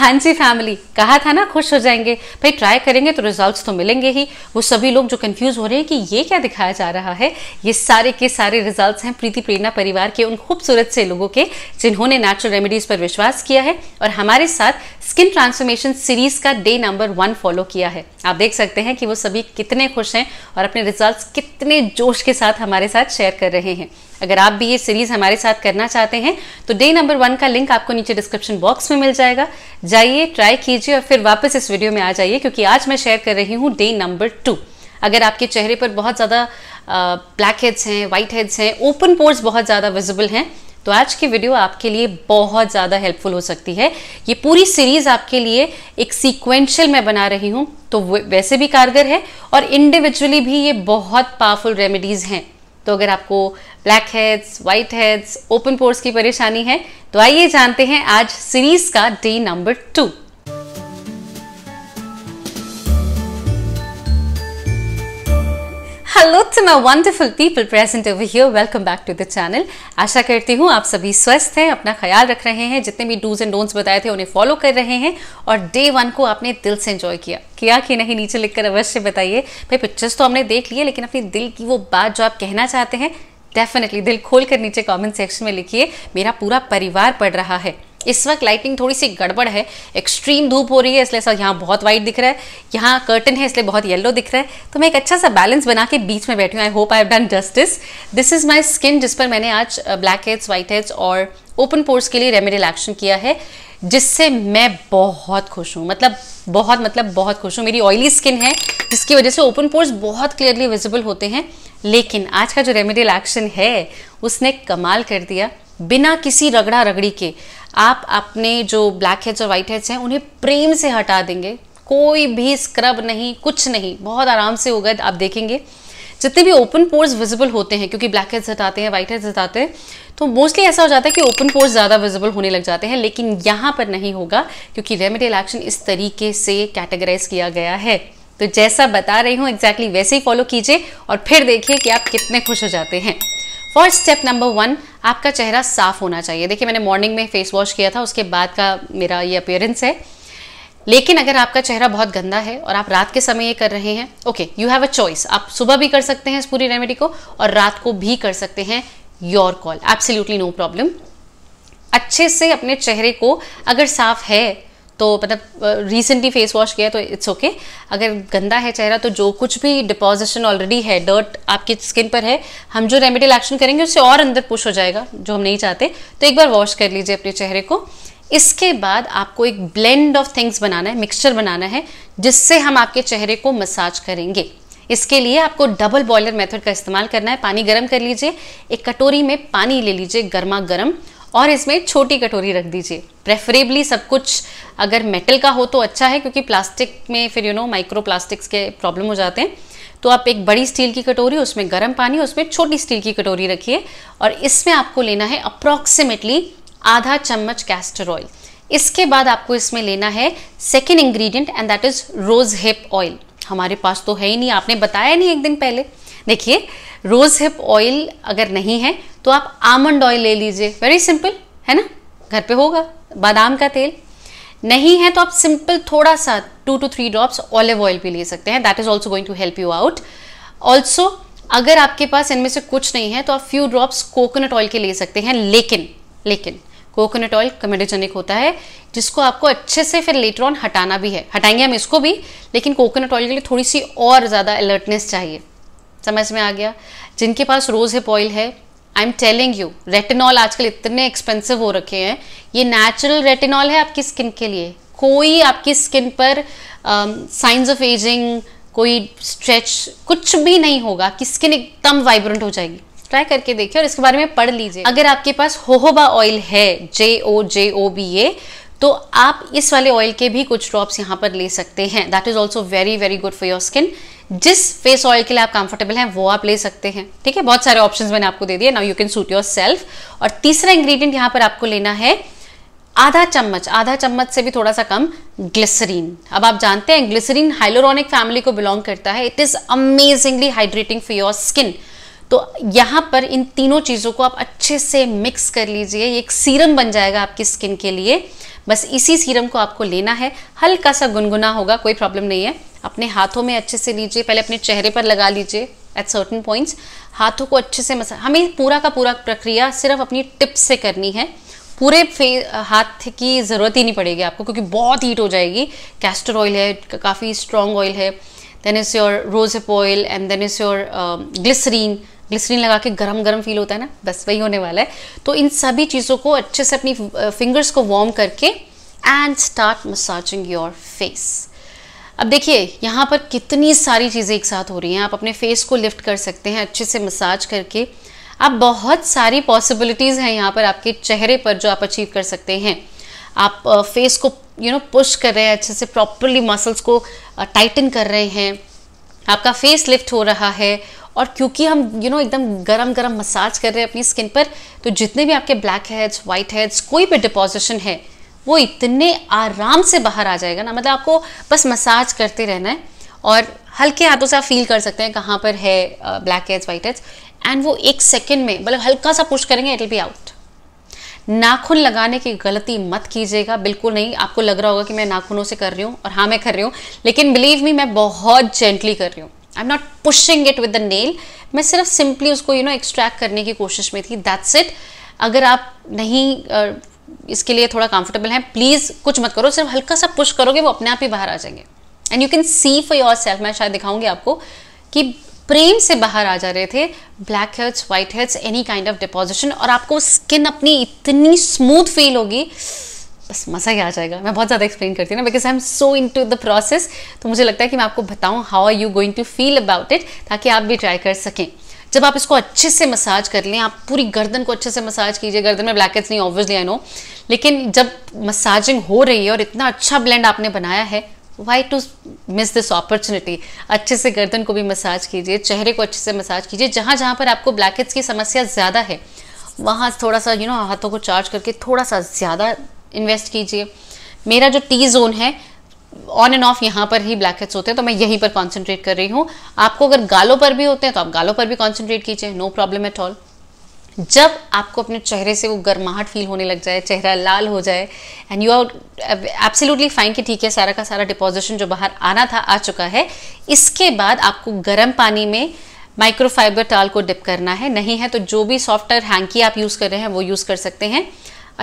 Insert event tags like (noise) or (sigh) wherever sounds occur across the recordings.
हाँ जी फैमिली कहा था ना खुश हो जाएंगे भाई ट्राई करेंगे तो रिजल्ट्स तो मिलेंगे ही वो सभी लोग जो कंफ्यूज हो रहे हैं कि ये क्या दिखाया जा रहा है ये सारे के सारे रिजल्ट्स हैं प्रीति प्रेरणा परिवार के उन खूबसूरत से लोगों के जिन्होंने नेचुरल रेमेडीज पर विश्वास किया है और हमारे साथ स्किन ट्रांसफॉर्मेशन सीरीज का डे नंबर वन फॉलो किया है आप देख सकते हैं कि वो सभी कितने खुश हैं और अपने रिजल्ट्स कितने जोश के साथ हमारे साथ शेयर कर रहे हैं अगर आप भी ये सीरीज हमारे साथ करना चाहते हैं तो डे नंबर वन का लिंक आपको नीचे डिस्क्रिप्शन बॉक्स में मिल जाएगा जाइए ट्राई कीजिए और फिर वापस इस वीडियो में आ जाइए क्योंकि आज मैं शेयर कर रही हूँ डे नंबर टू अगर आपके चेहरे पर बहुत ज़्यादा ब्लैक हेड्स हैं वाइट हेड्स हैं ओपन पोर्स बहुत ज़्यादा विजिबल हैं तो आज की वीडियो आपके लिए बहुत ज़्यादा हेल्पफुल हो सकती है ये पूरी सीरीज़ आपके लिए एक सीक्वेंशियल मैं बना रही हूँ तो वैसे भी कारगर है और इंडिविजुअली भी ये बहुत पावरफुल रेमेडीज़ हैं तो अगर आपको blackheads whiteheads open pores की परेशानी है तो आइए जानते हैं आज सीरीज़ का day number two hello to my wonderful people present over here welcome back to the channel आशा करती हूँ आप सभी स्वस्थ हैं अपना ख्याल रख रहे हैं जितने भी डूज एंड डोंट्स बताए थे उन्हें फॉलो कर रहे हैं और डे वन को आपने दिल से एंजॉय किया किया कि नहीं नीचे लिखकर अवश्य बताइए भाई पिक्चर्स तो हमने देख लिए लेकिन अपने दिल की वो बात जो आप कहना चाहते हैं डेफिनेटली दिल खोल कर नीचे कॉमेंट सेक्शन में लिखिए मेरा पूरा परिवार पढ़ रहा है इस वक्त लाइटिंग थोड़ी सी गड़बड़ है एक्सट्रीम धूप हो रही है इसलिए यहाँ बहुत वाइट दिख रहा है यहाँ कर्टन है इसलिए बहुत येलो दिख रहा है तो मैं एक अच्छा सा बैलेंस बना के बीच में बैठी हूँ I hope I have done justice this is my skin जिस पर मैंने आज ब्लैक हेड्स वाइट हेड्स और ओपन पोर्स के लिए रेमेडियल एक्शन किया है जिससे मैं बहुत खुश हूँ मतलब बहुत मतलब बहुत खुश हूँ मेरी ऑयली स्किन है जिसकी वजह से ओपन पोर्स बहुत क्लियरली विजिबल होते हैं लेकिन आज का जो रेमेडियल एक्शन है उसने कमाल कर दिया बिना किसी रगड़ा रगड़ी के आप अपने जो ब्लैक हेड्स और वाइट हेड्स हैं उन्हें प्रेम से हटा देंगे कोई भी स्क्रब नहीं कुछ नहीं बहुत आराम से गए आप देखेंगे जितने भी ओपन पोर्स विजिबल होते हैं क्योंकि ब्लैक हेड्स हटाते हैं वाइट हेड्स हटाते हैं तो मोस्टली ऐसा हो जाता है कि ओपन पोर्स ज़्यादा विजिबल होने लग जाते हैं लेकिन यहाँ पर नहीं होगा क्योंकि रेमेडियल एक्शन इस तरीके से कैटेगराइज किया गया है तो जैसा बता रही हूँ एग्जैक्टली exactly वैसे ही फॉलो कीजिए और फिर देखिए कि आप कितने खुश हो जाते हैं फर्स्ट स्टेप नंबर वन आपका चेहरा साफ होना चाहिए देखिए मैंने मॉर्निंग में फेस वॉश किया था उसके बाद का मेरा ये अपियरेंस है लेकिन अगर आपका चेहरा बहुत गंदा है और आप रात के समय ये कर रहे हैं okay you have a choice आप सुबह भी कर सकते हैं इस पूरी रेमेडी को और रात को भी कर सकते हैं your call absolutely no problem अच्छे से अपने चेहरे को अगर साफ है तो मतलब रिसेंटली फेस वॉश किया तो इट्स ओके okay. अगर गंदा है चेहरा तो जो कुछ भी डिपोजिशन ऑलरेडी है डर्ट आपकी स्किन पर है हम जो रेमेडियल एक्शन करेंगे उससे और अंदर पुश हो जाएगा जो हम नहीं चाहते तो एक बार वॉश कर लीजिए अपने चेहरे को इसके बाद आपको एक ब्लेंड ऑफ थिंग्स बनाना है मिक्सचर बनाना है जिससे हम आपके चेहरे को मसाज करेंगे इसके लिए आपको डबल बॉयलर मेथड का इस्तेमाल करना है पानी गर्म कर लीजिए एक कटोरी में पानी ले लीजिए गर्मा गर्म और इसमें छोटी कटोरी रख दीजिए प्रेफरेबली सब कुछ अगर मेटल का हो तो अच्छा है क्योंकि प्लास्टिक में फिर यू नो माइक्रो प्लास्टिक्स के प्रॉब्लम हो जाते हैं तो आप एक बड़ी स्टील की कटोरी उसमें गर्म पानी उसमें छोटी स्टील की कटोरी रखिए और इसमें आपको लेना है अप्रॉक्सीमेटली आधा चम्मच कैस्टर ऑयल इसके बाद आपको इसमें लेना है second ingredient and that is rose hip oil हमारे पास तो है ही नहीं आपने बताया नहीं एक दिन पहले देखिए रोज हिप ऑयल अगर नहीं है तो आप आमंड ऑयल ले लीजिए वेरी सिंपल है ना घर पे होगा बादाम का तेल नहीं है तो आप सिंपल थोड़ा सा two two three drops olive oil भी ले सकते हैं that is also going to help you out also अगर आपके पास इनमें से कुछ नहीं है तो आप फ्यू ड्रॉप्स कोकोनट ऑयल के ले सकते हैं लेकिन लेकिन कोकोनट ऑयल कमेडोजेनिक होता है जिसको आपको अच्छे से फिर लेटर ऑन हटाना भी है हटाएंगे हम इसको भी लेकिन कोकोनट ऑयल के लिए थोड़ी सी और ज़्यादा अलर्टनेस चाहिए समझ में आ गया जिनके पास रोज़ हिप ऑयल है I am telling you retinol आजकल इतने एक्सपेंसिव हो रखे हैं ये नेचुरल रेटिनॉल है आपकी स्किन के लिए कोई आपकी स्किन पर साइंस ऑफ एजिंग कोई स्ट्रेच कुछ भी नहीं होगा कि स्किन एकदम वाइब्रेंट हो जाएगी ट्राई करके देखिए और इसके बारे में पढ़ लीजिए अगर आपके पास होहोबा ऑयल है जे ओ जे ओ बी ए तो आप इस वाले ऑयल के भी कुछ ड्रॉप्स यहाँ पर ले सकते हैं that is also very very good for your skin जिस फेस ऑयल के लिए आप कंफर्टेबल हैं वो आप ले सकते हैं ठीक है बहुत सारे ऑप्शंस मैंने आपको दे दिए now you can suit yourself और तीसरा इंग्रेडिएंट यहाँ पर आपको लेना है आधा चम्मच आधा चम्मच से भी थोड़ा सा कम ग्लिसरीन अब आप जानते हैं ग्लिसरीन हाइलोरॉनिक फैमिली को बिलोंग करता है it is amazingly hydrating for your skin तो यहाँ पर इन तीनों चीज़ों को आप अच्छे से मिक्स कर लीजिए एक सीरम बन जाएगा आपकी स्किन के लिए बस इसी सीरम को आपको लेना है हल्का सा गुनगुना होगा कोई प्रॉब्लम नहीं है अपने हाथों में अच्छे से लीजिए पहले अपने चेहरे पर लगा लीजिए एट सर्टन पॉइंट्स हाथों को अच्छे से मसा हमें पूरा का पूरा प्रक्रिया सिर्फ अपनी टिप्स से करनी है पूरे फे हाथ की ज़रूरत ही नहीं पड़ेगी आपको क्योंकि बहुत हीट हो जाएगी कैस्टर ऑयल है काफ़ी स्ट्रॉन्ग ऑयल है then is your rosehip oil and then is your glycerine glycerine लगा के गरम गरम फील होता है ना बस वही होने वाला है तो इन सभी चीज़ों को अच्छे से अपनी फिंगर्स को वॉर्म करके and start massaging your face अब देखिए यहाँ पर कितनी सारी चीज़ें एक साथ हो रही हैं आप अपने फेस को लिफ्ट कर सकते हैं अच्छे से मसाज करके आप बहुत सारी पॉसिबिलिटीज़ हैं यहाँ पर आपके चेहरे पर जो आप अचीव कर सकते हैं आप फेस को यू नो पुश कर रहे हैं अच्छे से प्रॉपरली मसल्स को टाइटन कर रहे हैं आपका फेस लिफ्ट हो रहा है और क्योंकि हम यू you नो know, एकदम गरम गरम मसाज कर रहे हैं अपनी स्किन पर तो जितने भी आपके ब्लैक हेड्स वाइट हेड्स कोई भी डिपोजिशन है वो इतने आराम से बाहर आ जाएगा ना मतलब आपको बस मसाज करते रहना है और हल्के हाथों से आप फील कर सकते हैं कहाँ पर है blackheads whiteheads and वो एक सेकेंड में मतलब हल्का सा पुश करेंगे इट विल बी आउट नाखून लगाने की गलती मत कीजिएगा बिल्कुल नहीं आपको लग रहा होगा कि मैं नाखूनों से कर रही हूँ और हाँ मैं कर रही हूँ लेकिन बिलीव मी मैं बहुत जेंटली कर रही हूँ I am not pushing it with the nail मैं सिर्फ सिंपली उसको यू नो एक्सट्रैक्ट करने की कोशिश में थी दैट्स इट अगर आप नहीं इसके लिए थोड़ा कंफर्टेबल हैं प्लीज़ कुछ मत करो सिर्फ हल्का सा पुश करोगे वो अपने आप ही बाहर आ जाएंगे and you can see for yourself मैं शायद दिखाऊंगी आपको कि प्रेम से बाहर आ जा रहे थे blackheads whiteheads any kind of deposition और आपको स्किन अपनी इतनी स्मूथ फील होगी बस मज़ा ही आ जाएगा मैं बहुत ज़्यादा एक्सप्लेन करती हूँ ना because I am so into the process तो मुझे लगता है कि मैं आपको बताऊँ how are you going to feel about it ताकि आप भी ट्राई कर सकें जब आप इसको अच्छे से मसाज कर लें आप पूरी गर्दन को अच्छे से मसाज कीजिए गर्दन में हेड्स नहीं ऑब्वियसली आई नो लेकिन जब मसाजिंग हो रही है और इतना अच्छा ब्लेंड आपने बनाया है why to miss this opportunity अच्छे से गर्दन को भी मसाज कीजिए चेहरे को अच्छे से मसाज कीजिए जहाँ जहाँ पर आपको ब्लैकेट्स की समस्या ज़्यादा है वहाँ थोड़ा सा यू you नो know, हाथों को चार्ज करके थोड़ा सा ज़्यादा इन्वेस्ट कीजिए मेरा जो टी जोन है ऑन एंड ऑफ यहाँ पर ही ब्लैक हेड्स होते हैं तो मैं यहीं पर कॉन्सेंट्रेट कर रही हूँ आपको अगर गालों पर भी होते हैं तो आप गालों पर भी कॉन्सेंट्रेट कीजिए नो प्रॉब्लम एट ऑल जब आपको अपने चेहरे से वो गर्माहट फील होने लग जाए चेहरा लाल हो जाए and you are absolutely fine कि ठीक है सारा का सारा डिपोजिशन जो बाहर आना था आ चुका है इसके बाद आपको गर्म पानी में माइक्रोफाइबर टाल को डिप करना है नहीं है तो जो भी सॉफ्टवेयर हैंकी आप यूज़ कर रहे हैं वो यूज़ कर सकते हैं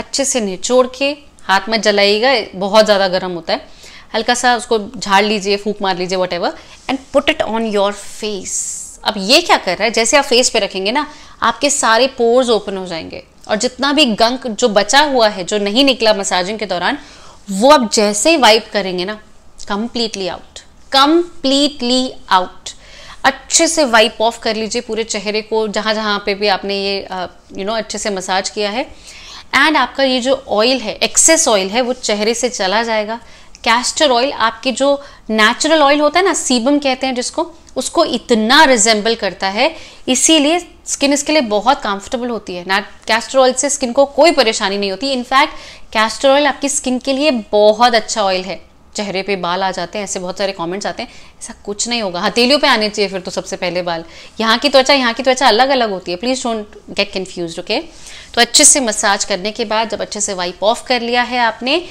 अच्छे से निचोड़ के हाथ में जलाइएगा बहुत ज़्यादा गर्म होता है हल्का सा उसको झाड़ लीजिए फूक मार लीजिए what and put it on your face अब ये क्या कर रहा है जैसे आप फेस पे रखेंगे ना आपके सारे पोर्स ओपन हो जाएंगे और जितना भी गंक जो बचा हुआ है जो नहीं निकला मसाजिंग के दौरान वो आप जैसे ही वाइप करेंगे ना कंप्लीटली आउट कंप्लीटली आउट अच्छे से वाइप ऑफ कर लीजिए पूरे चेहरे को जहां जहां पे भी आपने ये यू नो अच्छे से मसाज किया है एंड आपका ये जो ऑयल है एक्सेस ऑयल है वो चेहरे से चला जाएगा कैस्टर ऑयल आपके जो नेचुरल ऑयल होता है ना सीबम कहते हैं जिसको उसको इतना रिजेंबल करता है इसीलिए स्किन इसके लिए बहुत कंफर्टेबल होती है ना कैस्टर ऑयल से स्किन को कोई परेशानी नहीं होती इनफैक्ट कैस्टर ऑयल आपकी स्किन के लिए बहुत अच्छा ऑयल है चेहरे पे बाल आ जाते हैं ऐसे बहुत सारे कमेंट्स आते हैं ऐसा कुछ नहीं होगा हथेलियों पे आने चाहिए फिर तो सबसे पहले बाल यहाँ की त्वचा यहाँ की त्वचा अलग अलग होती है please don't get confuse okay तो अच्छे से मसाज करने के बाद जब अच्छे से वाइप ऑफ कर लिया है आपने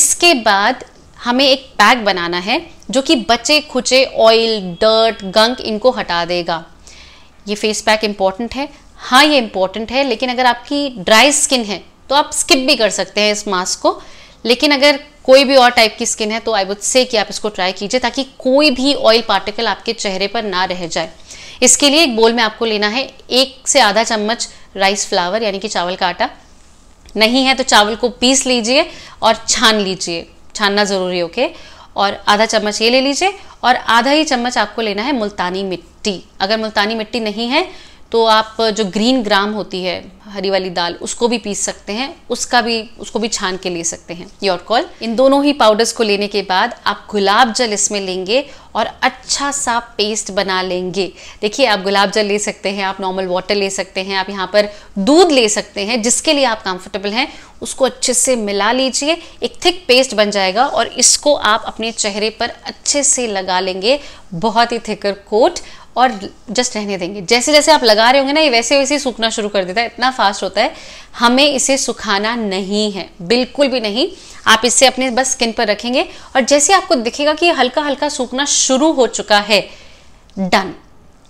इसके बाद हमें एक पैक बनाना है जो कि बचे खुचे ऑयल डर्ट गंक इनको हटा देगा ये फेस पैक इम्पॉर्टेंट है हाँ ये इम्पॉर्टेंट है लेकिन अगर आपकी ड्राई स्किन है तो आप स्किप भी कर सकते हैं इस मास्क को लेकिन अगर कोई भी और टाइप की स्किन है तो आई वुड से कि आप इसको ट्राई कीजिए ताकि कोई भी ऑयल पार्टिकल आपके चेहरे पर ना रह जाए इसके लिए एक बोल में आपको लेना है एक से आधा चम्मच राइस फ्लावर यानी कि चावल का आटा नहीं है तो चावल को पीस लीजिए और छान लीजिए छानना ज़रूरी ओके और आधा चम्मच ये ले लीजिए और आधा ही चम्मच आपको लेना है मुल्तानी मिट्टी अगर मुल्तानी मिट्टी नहीं है तो आप जो ग्रीन ग्राम होती है हरी वाली दाल उसको भी पीस सकते हैं उसका भी उसको भी छान के ले सकते हैं योर कॉल इन दोनों ही पाउडर्स को लेने के बाद आप गुलाब जल इसमें लेंगे और अच्छा सा पेस्ट बना लेंगे देखिए आप गुलाब जल ले सकते हैं आप नॉर्मल वाटर ले सकते हैं आप यहाँ पर दूध ले सकते हैं जिसके लिए आप कंफर्टेबल हैं उसको अच्छे से मिला लीजिए एक थिक पेस्ट बन जाएगा और इसको आप अपने चेहरे पर अच्छे से लगा लेंगे बहुत ही थिकर कोट और जस्ट रहने देंगे जैसे जैसे आप लगा रहे होंगे ना ये वैसे वैसे ही सूखना शुरू कर देता है इतना फास्ट होता है हमें इसे सुखाना नहीं है बिल्कुल भी नहीं आप इसे अपने बस स्किन पर रखेंगे और जैसे आपको दिखेगा कि हल्का हल्का सूखना शुरू हो चुका है डन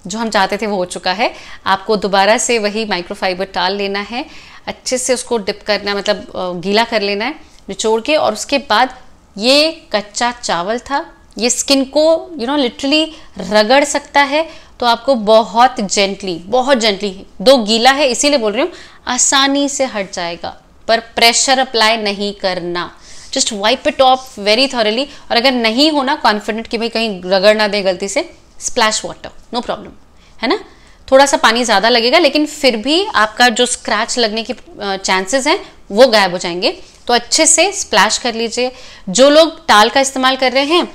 जो हम चाहते थे वो हो चुका है आपको दोबारा से वही माइक्रोफाइबर टाल लेना है अच्छे से उसको डिप करना मतलब गीला कर लेना है निचोड़ के और उसके बाद ये कच्चा चावल था ये स्किन को यू नो लिटरली रगड़ सकता है तो आपको बहुत जेंटली बहुत जेंटली दो गीला है इसीलिए बोल रही हूँ आसानी से हट जाएगा पर प्रेशर अप्लाई नहीं करना just wipe it off very thoroughly और अगर नहीं होना कॉन्फिडेंट कि भाई कहीं रगड़ ना दे गलती से स्प्लैश वाटर नो प्रॉब्लम है ना थोड़ा सा पानी ज़्यादा लगेगा लेकिन फिर भी आपका जो स्क्रैच लगने के चांसेस हैं वो गायब हो जाएंगे तो अच्छे से स्प्लैश कर लीजिए जो लोग टाल का इस्तेमाल कर रहे हैं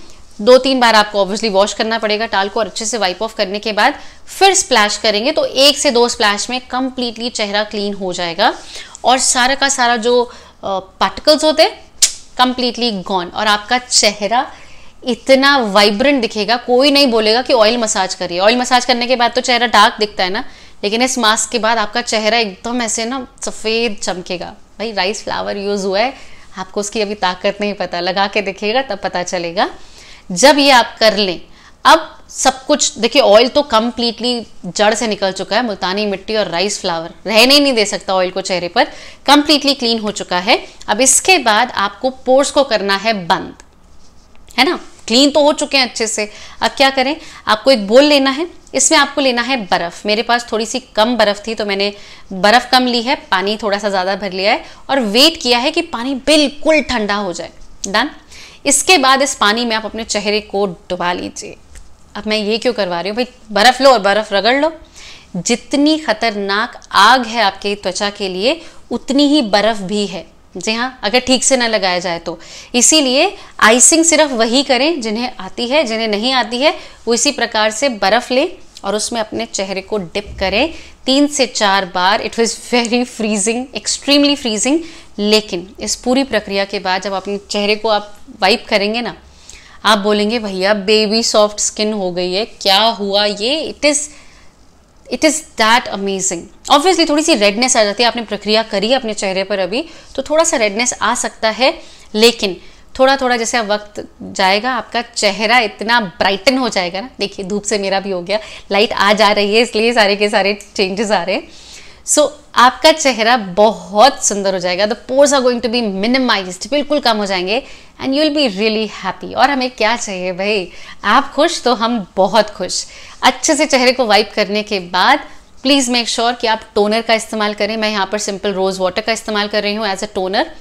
दो तीन बार आपको ऑब्वियसली वॉश करना पड़ेगा टाल को और अच्छे से वाइप ऑफ करने के बाद फिर स्प्लैश करेंगे तो एक से दो स्प्लैश में कंप्लीटली चेहरा क्लीन हो जाएगा और सारा का सारा जो पार्टिकल्स होते कंप्लीटली गॉन और आपका चेहरा इतना वाइब्रेंट दिखेगा कोई नहीं बोलेगा कि ऑयल मसाज करिए ऑयल मसाज करने के बाद तो चेहरा डार्क दिखता है ना लेकिन इस मास्क के बाद आपका चेहरा एकदम ऐसे ना सफ़ेद चमकेगा भाई राइस फ्लावर यूज़ हुआ है आपको उसकी अभी ताकत नहीं पता लगा के दिखेगा तब पता चलेगा जब ये आप कर लें अब सब कुछ देखिए ऑयल तो कम्प्लीटली जड़ से निकल चुका है मुल्तानी मिट्टी और राइस फ्लावर रहने ही नहीं दे सकता ऑयल को चेहरे पर कम्प्लीटली क्लीन हो चुका है अब इसके बाद आपको पोर्स को करना है बंद है ना क्लीन तो हो चुके हैं अच्छे से अब क्या करें आपको एक बोल लेना है इसमें आपको लेना है बर्फ़ मेरे पास थोड़ी सी कम बर्फ़ थी तो मैंने बर्फ़ कम ली है पानी थोड़ा सा ज़्यादा भर लिया है और वेट किया है कि पानी बिल्कुल ठंडा हो जाए डन इसके बाद इस पानी में आप अपने चेहरे को डुबा लीजिए अब मैं ये क्यों करवा रही हूँ भाई बर्फ़ लो और बर्फ़ रगड़ लो जितनी खतरनाक आग है आपके त्वचा के लिए उतनी ही बर्फ़ भी है जी हाँ अगर ठीक से ना लगाया जाए तो इसीलिए आइसिंग सिर्फ वही करें जिन्हें आती है जिन्हें नहीं आती है वो इसी प्रकार से बर्फ़ लें और उसमें अपने चेहरे को डिप करें तीन से चार बार it was very freezing extremely freezing लेकिन इस पूरी प्रक्रिया के बाद जब अपने चेहरे को आप वाइप करेंगे ना आप बोलेंगे भैया बेबी सॉफ्ट स्किन हो गई है क्या हुआ ये it is it is that amazing obviously थोड़ी सी रेडनेस आ जाती है आपने प्रक्रिया करी अपने चेहरे पर अभी तो थोड़ा सा रेडनेस आ सकता है लेकिन थोड़ा थोड़ा जैसे वक्त जाएगा आपका चेहरा इतना ब्राइटन हो जाएगा ना देखिए धूप से मेरा भी हो गया लाइट आ जा रही है इसलिए सारे के सारे चेंजेस आ रहे हैं सो so, आपका चेहरा बहुत सुंदर हो जाएगा the pores are going to be minimise बिल्कुल कम हो जाएंगे and you will be really happy और हमें क्या चाहिए भाई आप खुश तो हम बहुत खुश अच्छे से चेहरे को वाइप करने के बाद प्लीज़ मेक श्योर कि आप टोनर का इस्तेमाल करें मैं यहाँ पर सिंपल रोज़ वाटर का इस्तेमाल कर रही हूँ एज अ टोनर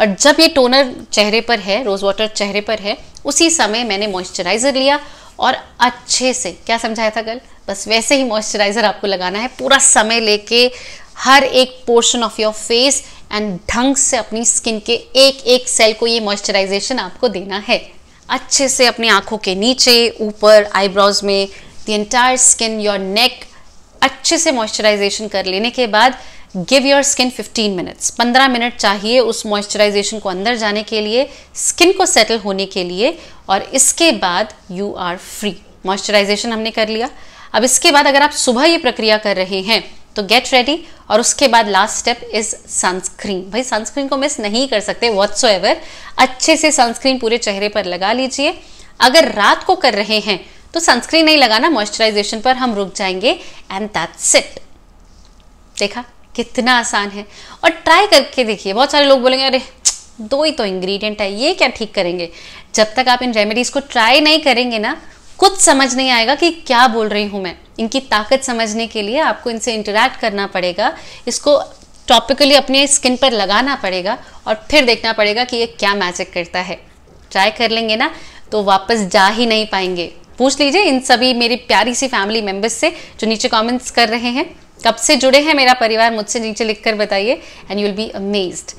और जब ये टोनर चेहरे पर है रोज़ वाटर चेहरे पर है उसी समय मैंने मॉइस्चराइज़र लिया और अच्छे से क्या समझाया था कल बस वैसे ही मॉइस्चराइज़र आपको लगाना है पूरा समय लेके हर एक portion of your face and ढंग से अपनी स्किन के एक एक सेल को ये मॉइस्चराइजेशन आपको देना है अच्छे से अपनी आँखों के नीचे ऊपर आईब्रोज में the entire skin your neck अच्छे से मॉइस्चराइजेशन कर लेने के बाद give your skin 15 minutes 15 minute चाहिए उस मॉइस्चराइजेशन को अंदर जाने के लिए स्किन को सेटल होने के लिए और इसके बाद यू आर फ्री मॉइस्चराइजेशन हमने कर लिया अब इसके बाद अगर आप सुबह ये प्रक्रिया कर रहे हैं तो गेट रेडी और उसके बाद लास्ट स्टेप इज सनस्क्रीन भाई सनस्क्रीन को मिस नहीं कर सकते वॉट्स अच्छे से सनस्क्रीन पूरे चेहरे पर लगा लीजिए अगर रात को कर रहे हैं तो सनस्क्रीन नहीं लगाना मॉइस्चराइजेशन पर हम रुक जाएंगे एंड दैट्स इट देखा कितना आसान है और ट्राई करके देखिए बहुत सारे लोग बोलेंगे अरे दो ही तो इंग्रेडिएंट है ये क्या ठीक करेंगे जब तक आप इन रेमेडीज़ को ट्राई नहीं करेंगे ना कुछ समझ नहीं आएगा कि क्या बोल रही हूँ मैं इनकी ताकत समझने के लिए आपको इनसे इंटरेक्ट करना पड़ेगा इसको टॉपिकली अपने स्किन पर लगाना पड़ेगा और फिर देखना पड़ेगा कि ये क्या मैजिक करता है ट्राई कर लेंगे ना तो वापस जा ही नहीं पाएंगे पूछ लीजिए इन सभी मेरी प्यारी सी फैमिली मेम्बर्स से जो नीचे कमेंट्स कर रहे हैं कब से जुड़े हैं मेरा परिवार मुझसे नीचे लिख कर बताइए एंड यूल बी अमेज्ड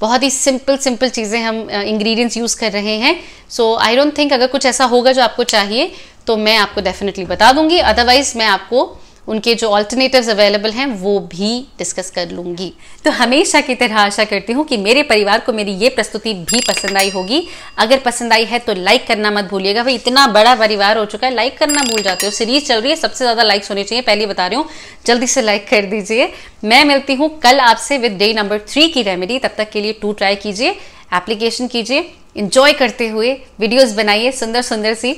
बहुत ही सिंपल सिंपल चीज़ें हम इंग्रेडिएंट्स यूज़ कर रहे हैं सो आई डोंट थिंक अगर कुछ ऐसा होगा जो आपको चाहिए तो मैं आपको डेफिनेटली बता दूंगी अदरवाइज मैं आपको उनके जो ऑल्टरनेटिव्स अवेलेबल हैं वो भी डिस्कस कर लूँगी तो हमेशा की तरह आशा करती हूँ कि मेरे परिवार को मेरी ये प्रस्तुति भी पसंद आई होगी अगर पसंद आई है तो लाइक करना मत भूलिएगा भाई इतना बड़ा परिवार हो चुका है लाइक करना भूल जाते हो सीरीज चल रही है सबसे ज़्यादा लाइक्स होने चाहिए पहले बता रही हूँ जल्दी से लाइक कर दीजिए मैं मिलती हूँ कल आपसे विद डे नंबर थ्री की रेमेडी तब तक के लिए टू ट्राई कीजिए एप्लीकेशन कीजिए इन्जॉय करते हुए वीडियोस बनाइए सुंदर सुंदर सी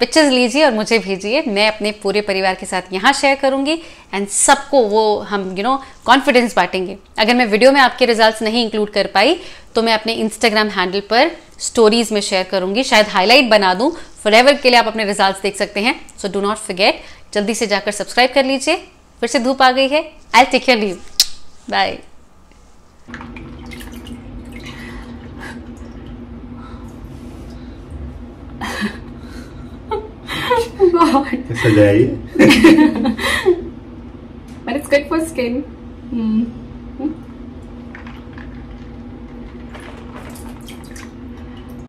पिक्चर्स लीजिए और मुझे भेजिए मैं अपने पूरे परिवार के साथ यहाँ शेयर करूँगी एंड सबको वो हम यू नो कॉन्फिडेंस बांटेंगे अगर मैं वीडियो में आपके रिजल्ट्स नहीं इंक्लूड कर पाई तो मैं अपने इंस्टाग्राम हैंडल पर स्टोरीज में शेयर करूँगी शायद हाईलाइट बना दूँ फॉर एवर के लिए आप अपने रिजल्ट देख सकते हैं सो डो नॉट फिगेट जल्दी से जाकर सब्सक्राइब कर लीजिए फिर से धूप आ गई है I take your leave bye god. It's a day. (laughs) but it's good for skin. Mm.